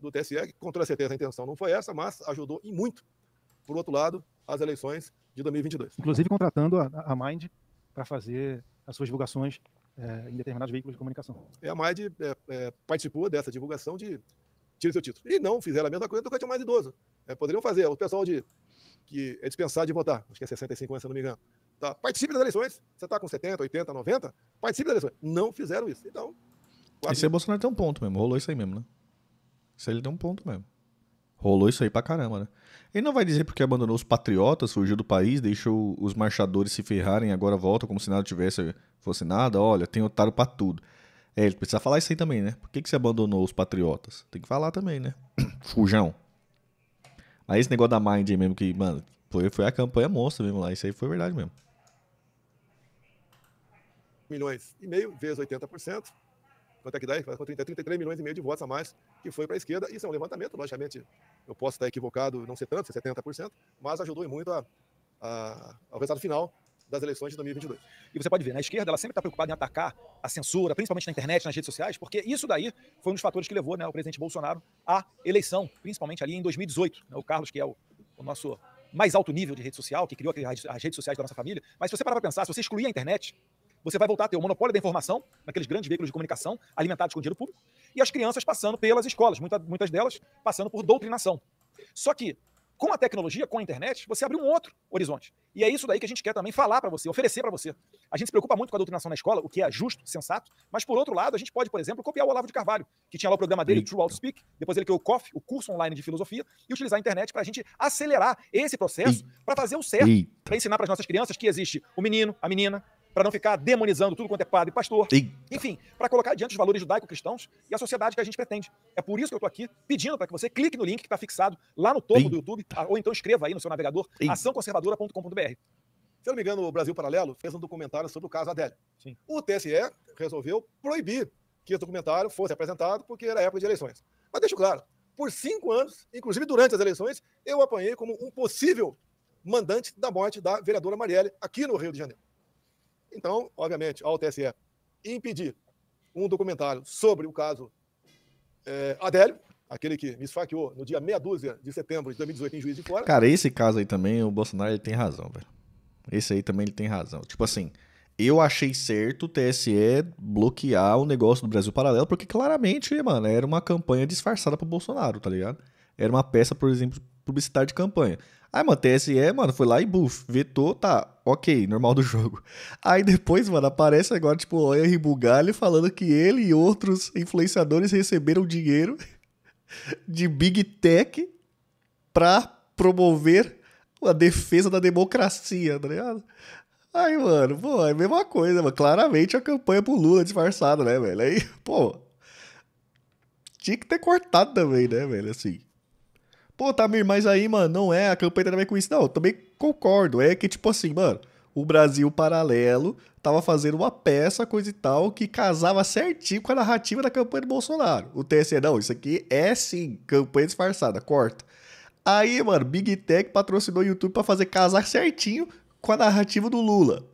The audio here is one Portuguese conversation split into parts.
do TSE, que com toda certeza a intenção não foi essa, mas ajudou e muito, por outro lado, as eleições de 2022. Inclusive contratando a, a Mind para fazer as suas divulgações é, em determinados veículos de comunicação. É, a Mind é, participou dessa divulgação de tire seu título. E não fizeram a mesma coisa do que a mais idoso. poderiam fazer, o pessoal de que é dispensado de votar, acho que é 65 anos, né, se não me engano. Tá? Participe das eleições. Você está com 70, 80, 90, participe das eleições. Não fizeram isso. Então. Claro. Esse é Bolsonaro tem um ponto mesmo, rolou isso aí mesmo, né? Isso aí ele deu um ponto mesmo. Rolou isso aí pra caramba, né? Ele não vai dizer porque abandonou os patriotas, fugiu do país, deixou os marchadores se ferrarem, agora volta como se nada tivesse fosse nada. Olha, tem otário pra tudo. É, ele precisa falar isso aí também, né? Por que, que você abandonou os patriotas? Tem que falar também, né? Fujão. Aí esse negócio da Mind aí mesmo, que, mano, foi, foi a campanha monstra mesmo lá. Isso aí foi verdade mesmo. Milhões e meio vezes 80% quanto é que dá? Com 30, 33 milhões e meio de votos a mais que foi para a esquerda. Isso é um levantamento, logicamente, eu posso estar equivocado, não ser tanto, ser é 70%, mas ajudou muito a, a, ao resultado final das eleições de 2022. E você pode ver, na né? esquerda, ela sempre está preocupada em atacar a censura, principalmente na internet, nas redes sociais, porque isso daí foi um dos fatores que levou né, o presidente Bolsonaro à eleição, principalmente ali em 2018. Né, o Carlos, que é o, o nosso mais alto nível de rede social, que criou as redes sociais da nossa família. Mas se você parar para pensar, se você excluir a internet, você vai voltar a ter o monopólio da informação naqueles grandes veículos de comunicação alimentados com dinheiro público e as crianças passando pelas escolas, muita, muitas delas passando por doutrinação. Só que com a tecnologia, com a internet, você abre um outro horizonte. E é isso daí que a gente quer também falar para você, oferecer para você. A gente se preocupa muito com a doutrinação na escola, o que é justo, sensato, mas por outro lado, a gente pode, por exemplo, copiar o Olavo de Carvalho, que tinha lá o programa dele, Eita. True Outspeak, depois ele criou o COF, o curso online de filosofia, e utilizar a internet para a gente acelerar esse processo para fazer o certo, para ensinar para as nossas crianças que existe o menino, a menina, para não ficar demonizando tudo quanto é padre e pastor. Enfim, para colocar diante os valores judaico-cristãos e a sociedade que a gente pretende. É por isso que eu estou aqui pedindo para que você clique no link que está fixado lá no topo do YouTube, tá? ou então escreva aí no seu navegador açãoconservadora.com.br. Se eu não me engano, o Brasil Paralelo fez um documentário sobre o caso Adélio. Sim. O TSE resolveu proibir que esse documentário fosse apresentado porque era época de eleições. Mas deixo claro, por cinco anos, inclusive durante as eleições, eu apanhei como um possível mandante da morte da vereadora Marielle aqui no Rio de Janeiro. Então, obviamente, ao TSE impedir um documentário sobre o caso é, Adélio, aquele que me esfaqueou no dia meia dúzia de setembro de 2018 em Juiz de Fora. Cara, esse caso aí também, o Bolsonaro ele tem razão, velho. Esse aí também ele tem razão. Tipo assim, eu achei certo o TSE bloquear o negócio do Brasil Paralelo, porque claramente, mano, era uma campanha disfarçada pro Bolsonaro, tá ligado? Era uma peça, por exemplo, publicitária de campanha. Aí, mano, TSE, mano, foi lá e buff, vetou, tá, ok, normal do jogo. Aí depois, mano, aparece agora, tipo, o Henry Bugalho falando que ele e outros influenciadores receberam dinheiro de Big Tech pra promover a defesa da democracia, tá ligado? Aí, mano, pô, é a mesma coisa, mano. Claramente a campanha pro Lula disfarçada, né, velho? Aí, pô. Tinha que ter cortado também, né, velho? Assim. Pô, Tamir, tá, mas aí, mano, não é, a campanha tem a ver com isso. Não, eu também concordo. É que, tipo assim, mano, o Brasil Paralelo tava fazendo uma peça, coisa e tal, que casava certinho com a narrativa da campanha do Bolsonaro. O TSE, não, isso aqui é sim campanha disfarçada, corta. Aí, mano, Big Tech patrocinou o YouTube para fazer casar certinho com a narrativa do Lula.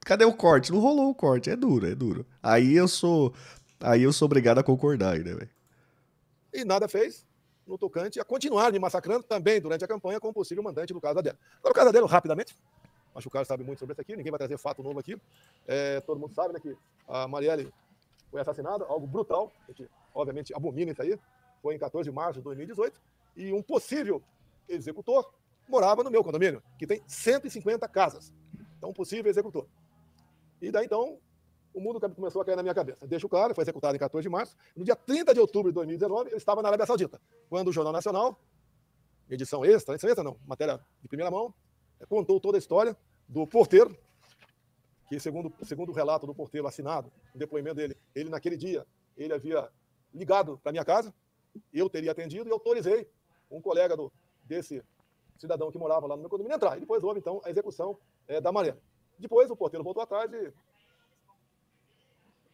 Cadê o corte? Não rolou o corte, é duro, é duro. Aí eu sou, aí eu sou obrigado a concordar ainda, né, velho. E nada fez? no tocante a continuar me massacrando também durante a campanha como possível mandante do caso Adelo. Agora, o caso rapidamente, acho que o Carlos sabe muito sobre isso aqui, ninguém vai trazer fato novo aqui. É, todo mundo sabe né, que a Marielle foi assassinada, algo brutal, a gente obviamente abomina isso aí, foi em 14 de março de 2018, e um possível executor morava no meu condomínio, que tem 150 casas. Então, um possível executor. E daí, então, o mundo começou a cair na minha cabeça. Deixo claro, foi executado em 14 de março. No dia 30 de outubro de 2019, eu estava na Arábia Saudita, quando o Jornal Nacional, edição extra, edição extra não, matéria de primeira mão, contou toda a história do porteiro, que segundo, segundo o relato do porteiro assinado, o depoimento dele, ele naquele dia, ele havia ligado para minha casa, eu teria atendido e autorizei um colega do, desse cidadão que morava lá no meu condomínio entrar. E depois houve, então, a execução é, da Maré. Depois o porteiro voltou atrás e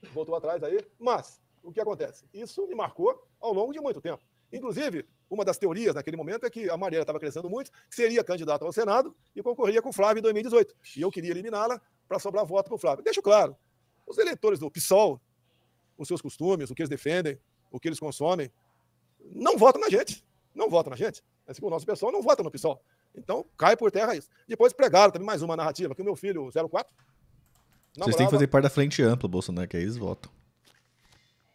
voltou atrás aí. Mas, o que acontece? Isso me marcou ao longo de muito tempo. Inclusive, uma das teorias naquele momento é que a Mariela estava crescendo muito, seria candidata ao Senado e concorria com o Flávio em 2018. E eu queria eliminá-la para sobrar voto para o Flávio. Deixo claro, os eleitores do PSOL, os seus costumes, o que eles defendem, o que eles consomem, não votam na gente. Não votam na gente. É assim como o nosso pessoal não vota no PSOL. Então, cai por terra isso. Depois pregaram também mais uma narrativa, que o meu filho, 04, vocês brava. têm que fazer parte da frente ampla, Bolsonaro, que aí eles votam.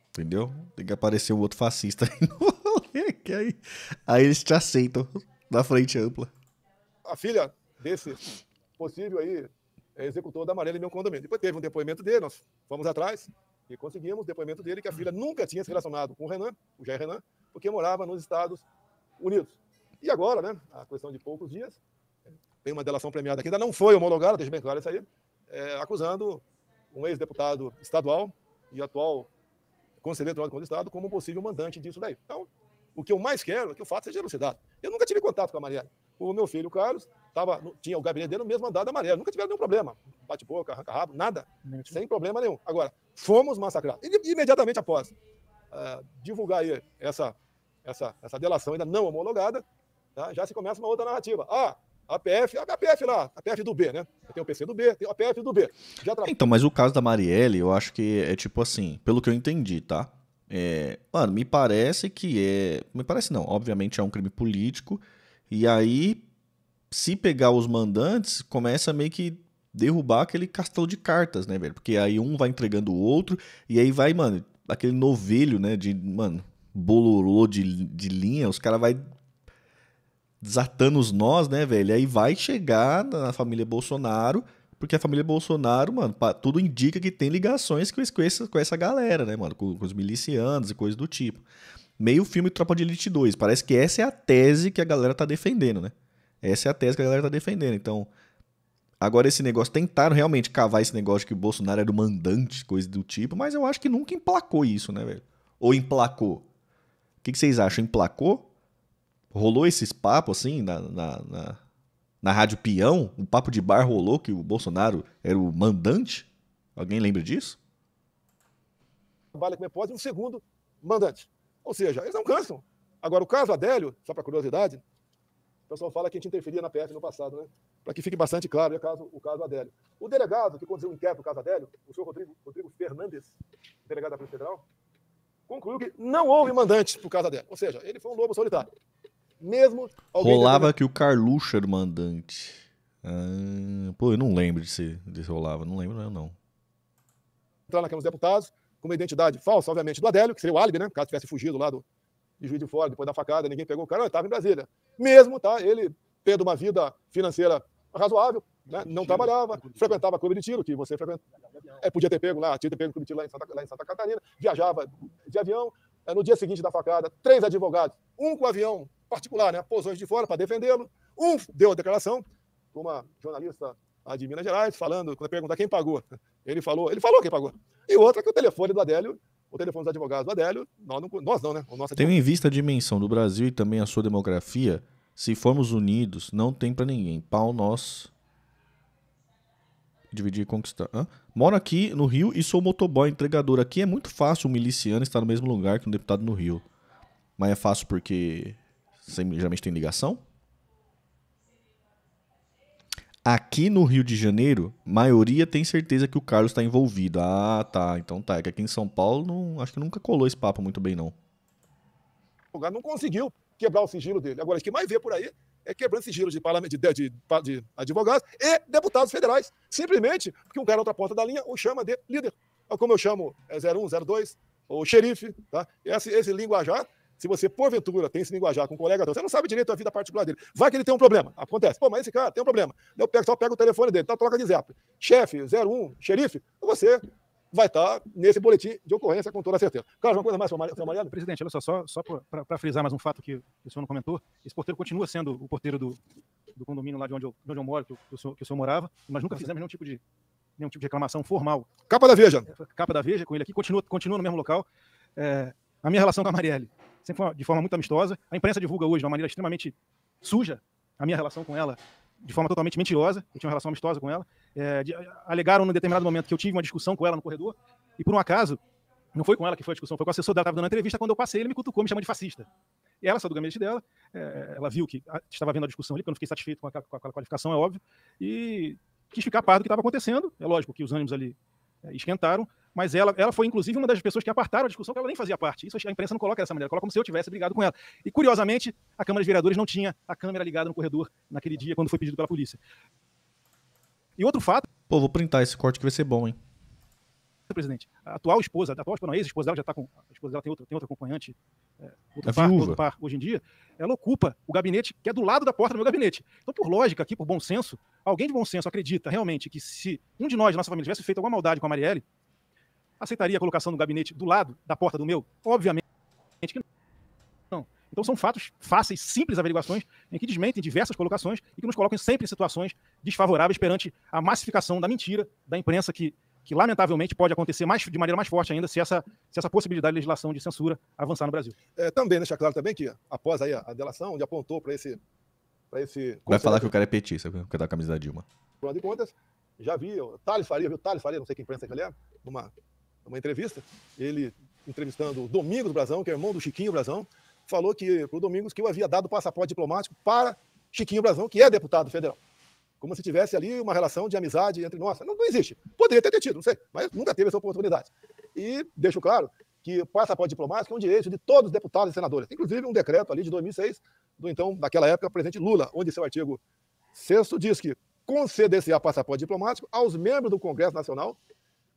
Entendeu? Tem que aparecer o um outro fascista aí no rolê, que aí, aí eles te aceitam na frente ampla. A filha desse possível aí é executor da Amarela em meu condomínio. Depois teve um depoimento dele, nós fomos atrás e conseguimos o depoimento dele que a filha nunca tinha se relacionado com o Renan, o Jair Renan, porque morava nos Estados Unidos. E agora, né, a questão de poucos dias, tem uma delação premiada que ainda não foi homologada, deixa bem claro isso aí, é, acusando um ex-deputado estadual e atual conselheiro do Estado como possível mandante disso daí. Então, o que eu mais quero é que o fato seja elucidado. Eu nunca tive contato com a Marielle. O meu filho, Carlos, tava, tinha o gabinete dele no mesmo andar da Marielle. Nunca tiveram nenhum problema. Bate-boca, arranca-rabo, nada. Sem problema nenhum. Agora, fomos massacrados. Imediatamente após uh, divulgar aí essa, essa, essa delação ainda não homologada, tá? já se começa uma outra narrativa. Ah, APF, PF lá, APF do B, né? Tem o PC do B, tem o APF do B. Tra... Então, mas o caso da Marielle, eu acho que é tipo assim, pelo que eu entendi, tá? É, mano, me parece que é. Me parece não, obviamente é um crime político. E aí, se pegar os mandantes, começa meio que derrubar aquele castelo de cartas, né, velho? Porque aí um vai entregando o outro, e aí vai, mano, aquele novelho, né, de, mano, bololô de, de linha, os caras vai desatando os nós, né, velho? Aí vai chegar na família Bolsonaro, porque a família Bolsonaro, mano, tudo indica que tem ligações com, essa com essa galera, né, mano? Com, com os milicianos e coisas do tipo. Meio filme Tropa de Elite 2. Parece que essa é a tese que a galera tá defendendo, né? Essa é a tese que a galera tá defendendo. Então, agora esse negócio, tentaram realmente cavar esse negócio de que o Bolsonaro era o mandante, coisa do tipo, mas eu acho que nunca emplacou isso, né, velho? Ou emplacou? O que, que vocês acham? Emplacou? rolou esses papos, assim, na, na, na, na rádio peão? Um papo de bar rolou que o Bolsonaro era o mandante? Alguém lembra disso? Trabalha como é pode, um segundo mandante. Ou seja, eles não cansam. Agora, o caso Adélio, só para curiosidade, o pessoal fala que a gente interferia na PF no passado, né? Para que fique bastante claro, é o caso, o caso Adélio. O delegado que conduziu o inquérito do caso Adélio, o senhor Rodrigo, Rodrigo Fernandes, delegado da Polícia Federal, concluiu que não houve mandante para o caso Adélio. Ou seja, ele foi um lobo solitário mesmo. Rolava que o Carluxo era o mandante. Ah, pô, eu não lembro de se desse rolava, não lembro, não. não. Entrar na Câmara dos Deputados com uma identidade falsa, obviamente, do Adélio, que seria o álibi, né? Caso tivesse fugido lá do, de juiz de fora, depois da facada, ninguém pegou o cara, ele estava em Brasília. Mesmo, tá? Ele tendo uma vida financeira razoável, né? não tiro, trabalhava, frequentava clube de tiro, que você frequenta. É, podia ter pego lá, tinha ter pego clube de tiro lá em Santa, lá em Santa Catarina, viajava de avião. É, no dia seguinte da facada, três advogados, um com o avião particular, né? Pousou de fora para defendê-lo. Um deu a declaração, uma jornalista de Minas Gerais, falando, quando perguntar quem pagou, ele falou, ele falou quem pagou. E outra que o telefone do Adélio, o telefone dos advogados do Adélio, nós não, nós não né? O nosso em vista a dimensão do Brasil e também a sua demografia, se formos unidos, não tem para ninguém. Pau nós dividir e conquistar. Hã? Moro aqui no Rio e sou motoboy entregador. Aqui é muito fácil um miliciano estar no mesmo lugar que um deputado no Rio. Mas é fácil porque geralmente tem ligação. Aqui no Rio de Janeiro, maioria tem certeza que o Carlos está envolvido. Ah, tá. Então tá. É que aqui em São Paulo, não, acho que nunca colou esse papo muito bem, não. O lugar não conseguiu quebrar o sigilo dele. Agora, o que mais vê por aí é quebrando sigilos de, de, de, de, advogados e deputados federais. Simplesmente porque um cara é outra ponta da linha o chama de líder. É como eu chamo é 01, 02, xerife. Tá? Esse, esse linguajar se você, porventura, tem esse linguajar com um colega, você não sabe direito a vida particular dele. Vai que ele tem um problema. Acontece. Pô, mas esse cara tem um problema. Eu pego, só pego o telefone dele, tá? Troca de zap. Chefe, 01, xerife, você vai estar tá nesse boletim de ocorrência com toda certeza. Carlos, uma coisa mais, seu Mariano? Presidente, olha só, só, só para frisar mais um fato que o senhor não comentou, esse porteiro continua sendo o porteiro do, do condomínio lá de onde eu, de onde eu moro, que o, que, o senhor, que o senhor morava, mas nunca tá fizemos nenhum tipo de, nenhum tipo de reclamação formal. Capa da Veja. É, capa da Veja com ele aqui, continua, continua no mesmo local. É, a minha relação com a Marielle sempre de forma muito amistosa. A imprensa divulga hoje de uma maneira extremamente suja a minha relação com ela, de forma totalmente mentirosa. Eu tinha uma relação amistosa com ela. É, de, alegaram num determinado momento que eu tive uma discussão com ela no corredor e, por um acaso, não foi com ela que foi a discussão, foi com o assessor dela estava dando uma entrevista. Quando eu passei, ele me cutucou, me chamou de fascista. E ela saiu do gabinete dela, é, ela viu que estava vendo a discussão ali, porque eu não fiquei satisfeito com, com aquela qualificação, é óbvio, e quis ficar par do que estava acontecendo. É lógico que os ânimos ali é, esquentaram, mas ela, ela foi inclusive uma das pessoas que apartaram a discussão, que ela nem fazia parte. Isso a imprensa não coloca dessa maneira, coloca como se eu tivesse brigado com ela. E curiosamente, a Câmara de Vereadores não tinha a câmera ligada no corredor naquele dia quando foi pedido pela polícia. E outro fato. Pô, vou printar esse corte que vai ser bom, hein? Presidente, a atual esposa, a atual esposa, não, a ex-esposa dela já está com. A esposa dela tem outra, tem outra acompanhante, é, outro, par, outro par hoje em dia, ela ocupa o gabinete que é do lado da porta do meu gabinete. Então, por lógica aqui, por bom senso, alguém de bom senso acredita realmente que se um de nós, nossa família, tivesse feito alguma maldade com a Marielle, aceitaria a colocação do gabinete do lado da porta do meu? Obviamente que não. Então são fatos fáceis, simples averiguações, em que desmentem diversas colocações e que nos colocam sempre em situações desfavoráveis perante a massificação da mentira da imprensa, que, que lamentavelmente pode acontecer mais, de maneira mais forte ainda se essa, se essa possibilidade de legislação de censura avançar no Brasil. É, também deixar claro também que, após aí a delação, onde apontou para esse, pra esse... Vai falar que o cara é petista, porque é da camisa da Dilma. Por de contas, já vi, o Thales Faria, viu? Thales Faria, não sei que imprensa que ele é, numa uma entrevista, ele entrevistando o Domingos Brazão, que é irmão do Chiquinho Brazão, falou que para o Domingos que eu havia dado passaporte diplomático para Chiquinho Brazão, que é deputado federal. Como se tivesse ali uma relação de amizade entre nós. Não, não existe. Poderia ter tido, não sei, mas nunca teve essa oportunidade. E deixo claro que o passaporte diplomático é um direito de todos os deputados e senadores. Inclusive um decreto ali de 2006, do então, daquela época, presidente Lula, onde seu artigo 6 diz que conceder-se a passaporte diplomático aos membros do Congresso Nacional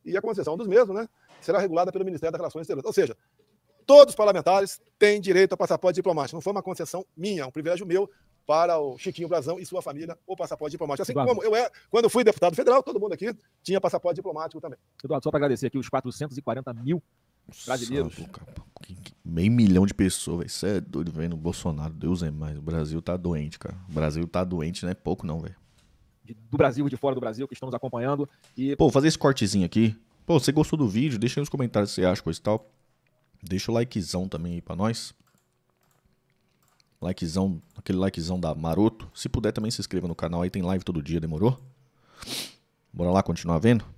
e a concessão dos mesmos né, será regulada pelo Ministério das Relações Exteriores. Ou seja, todos os parlamentares têm direito a passaporte diplomático. Não foi uma concessão minha, é um privilégio meu para o Chiquinho Brasão e sua família o passaporte diplomático. Assim Eduardo. como eu é, quando eu fui deputado federal, todo mundo aqui tinha passaporte diplomático também. Eduardo, só para agradecer aqui os 440 mil brasileiros. Santo, meio milhão de pessoas, Isso é doido, vendo Bolsonaro, Deus é mais. O Brasil tá doente, cara. O Brasil tá doente, não é pouco, não, velho de, do Brasil e de fora do Brasil que estão nos acompanhando. E... Pô, fazer esse cortezinho aqui. Pô, você gostou do vídeo? Deixa aí nos comentários se você acha, coisa e tal. Deixa o likezão também aí pra nós. Likezão, aquele likezão da Maroto. Se puder também se inscreva no canal aí, tem live todo dia, demorou? Bora lá continuar vendo?